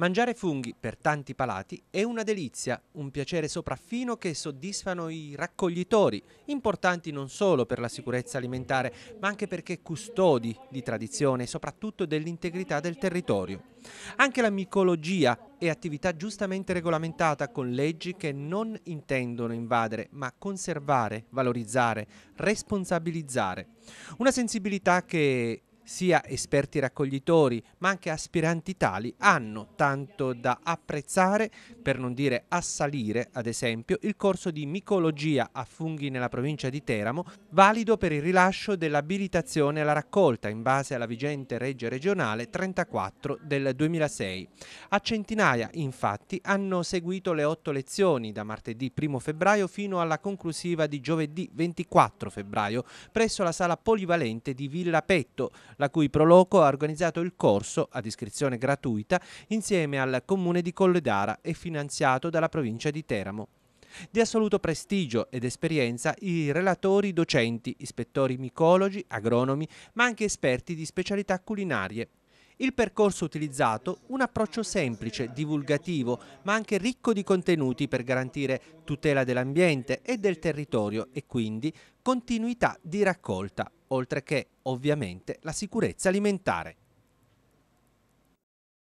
Mangiare funghi per tanti palati è una delizia, un piacere sopraffino che soddisfano i raccoglitori, importanti non solo per la sicurezza alimentare, ma anche perché custodi di tradizione e soprattutto dell'integrità del territorio. Anche la micologia è attività giustamente regolamentata con leggi che non intendono invadere, ma conservare, valorizzare, responsabilizzare. Una sensibilità che sia esperti raccoglitori ma anche aspiranti tali hanno tanto da apprezzare, per non dire assalire ad esempio, il corso di micologia a funghi nella provincia di Teramo, valido per il rilascio dell'abilitazione alla raccolta in base alla vigente regge regionale 34 del 2006. A centinaia infatti hanno seguito le otto lezioni da martedì 1 febbraio fino alla conclusiva di giovedì 24 febbraio presso la sala polivalente di Villa Petto, la cui Proloco ha organizzato il corso, ad iscrizione gratuita, insieme al comune di Colledara e finanziato dalla provincia di Teramo. Di assoluto prestigio ed esperienza i relatori docenti, ispettori micologi, agronomi, ma anche esperti di specialità culinarie. Il percorso utilizzato, un approccio semplice, divulgativo, ma anche ricco di contenuti per garantire tutela dell'ambiente e del territorio e quindi continuità di raccolta, oltre che ovviamente la sicurezza alimentare.